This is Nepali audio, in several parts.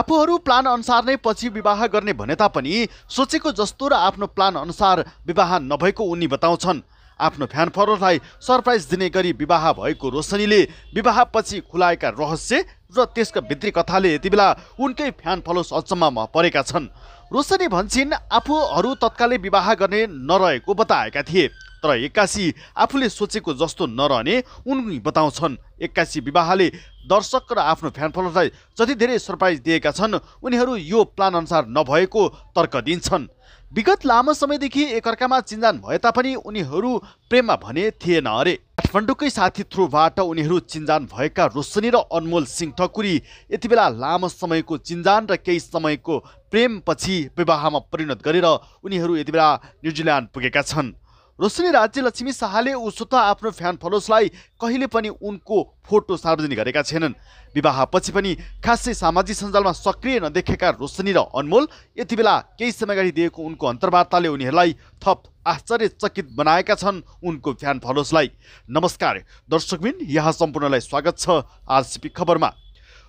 आफूहरू प्लान अनुसार नै पछि विवाह गर्ने भने तापनि सोचेको जस्तो र आफ्नो प्लान अनुसार विवाह नभएको उनी बताउँछन् आफ्नो फ्यान फलोरलाई सरप्राइज दिने गरी विवाह भएको रोशनीले विवाहपछि खुलाएका रहस्य र त्यसका भित्री कथाले यति बेला उनकै फ्यान फलोस अचम्ममा परेका छन् रोशनी भन्छन् आफूहरू तत्कालै विवाह गर्ने नरहेको बताएका थिए तर एक्कासी आफूले सोचेको जस्तो नरहने उनी बताउँछन् एक्कासी विवाहले दर्शक र आफ्नो फ्यानफलोलाई जति धेरै सरप्राइज दिएका छन् उनीहरू यो प्लान अनुसार नभएको तर्क दिन्छन् विगत लामो समयदेखि एकअर्कामा चिन्जान भए तापनि उनीहरू प्रेममा भने थिएन अरे काठमाडौँकै साथी थ्रुबाट उनीहरू चिन्जान भएका रोशनी र अनमोल सिंह ठकुरी यति बेला लामो समयको चिन्जान र केही समयको प्रेमपछि विवाहमा परिणत गरेर उनीहरू यति बेला न्युजिल्यान्ड पुगेका छन् रोशनी राज्य लक्ष्मी शाहले उसोत आफ्नो फ्यान फलोसलाई कहिले पनि उनको फोटो सार्वजनिक गरेका छैनन् विवाहपछि पनि खासै सामाजिक सञ्जालमा सक्रिय नदेखेका रोशनी र अनमोल यति बेला केही समय अगाडि दिएको उनको अन्तर्वार्ताले उनीहरूलाई थप आश्चर्यचकित बनाएका छन् उनको फ्यान फलोसलाई नमस्कार दर्शकबिन यहाँ सम्पूर्णलाई स्वागत छ आरसिपी खबरमा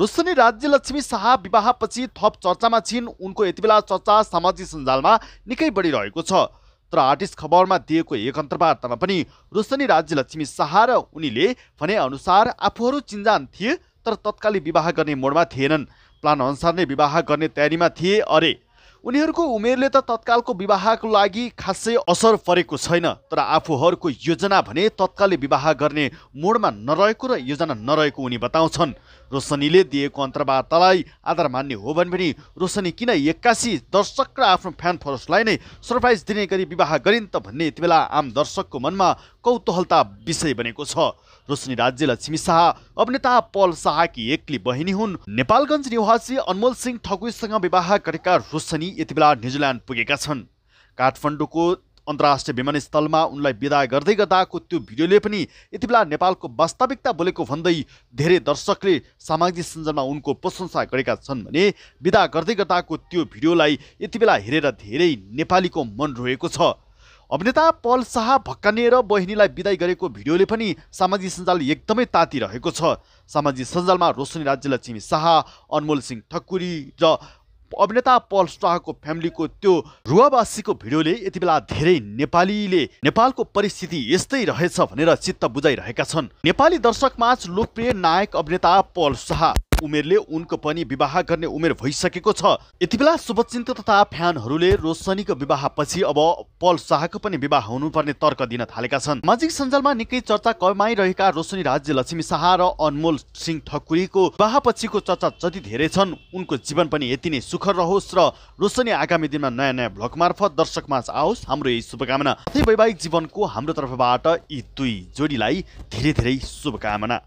रोशनी राज्यलक्ष्मी शाह विवाहपछि थप चर्चामा छिन् उनको यति बेला चर्चा सामाजिक सञ्जालमा निकै बढिरहेको छ तर आर्टिस्ट खबरमा दिएको एक अन्तर्वार्तामा पनि रोशनी राज्य लक्ष्मी शाह र उनीले भने अनुसार आफूहरू चिन्जान थिए तर तत्काली विवाह गर्ने मोडमा थिएनन् प्लान अनुसार नै विवाह गर्ने तयारीमा थिए अरे उनीहरूको उमेरले त तत्कालको विवाहको लागि खासै असर परेको छैन तर आफूहरूको योजना भने तत्कालै विवाह गर्ने मोडमा नरहेको र योजना नरहेको उनी बताउँछन् रोशनीले दिएको अन्तर्वार्तालाई आधार मान्ने हो भने पनि रोशनी किन एक्कासी दर्शक र आफ्नो फ्यान फलोसलाई नै सरप्राइज दिने गरी विवाह गरिन् त भन्ने यति बेला आम दर्शकको मनमा कौतूहलता विषय बनेको छ रोशनी राज्य लक्ष्मी शाह अभिनेता पल शाहकी एक्ली बहिनी हुन् नेपालगञ्ज निवासी अनमोल सिंह ठकुईसँग विवाह गरेका रोशनी यति बेला न्युजिल्यान्ड पुगेका छन् काठमाडौँको अन्तर्राष्ट्रिय विमानस्थलमा उनलाई विदा गर्दै गर्दाको त्यो भिडियोले पनि यति बेला नेपालको वास्तविकता बोलेको भन्दै धेरै दर्शकले सामाजिक सञ्जालमा उनको प्रशंसा गरेका छन् भने विदा गर्दै गर्दाको त्यो भिडियोलाई यति बेला हेरेर धेरै नेपालीको मन रोएको छ अभिनेता पल शाह र बहिनीलाई विदाई गरेको भिडियोले पनि सामाजिक सञ्जाल एकदमै तातिरहेको छ सामाजिक सञ्जालमा रोशनी राज्यलक्ष्मी चिमी शाह अनमोल सिंह ठकुरी र अभिनेता पल शाहको फ्यामिलीको त्यो रुवावासीको भिडियोले यति बेला धेरै नेपालीले नेपालको परिस्थिति यस्तै रहेछ भनेर चित्त बुझाइरहेका छन् नेपाली दर्शकमाझ लोकप्रिय नायक अभिनेता पल शाह उमेरले उनको पनि विवाह गर्ने उमेर भइसकेको छ यति बेला शुभचिन्त तथा फ्यानहरूले रोशनीको विवाहपछि अब पल शाहको पनि विवाह हुनुपर्ने तर्क दिन थालेका छन् सामाजिक सञ्जालमा निकै चर्चा कमाइरहेका रोशनी राज्य लक्ष्मी शाह र अनमोल सिंह ठकुरीको विवाहपछिको चर्चा जति धेरै छन् उनको जीवन पनि यति नै सुखर रहोस् र रोशनी आगामी दिनमा नयाँ नयाँ भ्लग मार्फत दर्शकमा आओस् हाम्रो यही शुभकामना वैवाहिक जीवनको हाम्रो तर्फबाट यी दुई जोडीलाई धेरै धेरै शुभकामना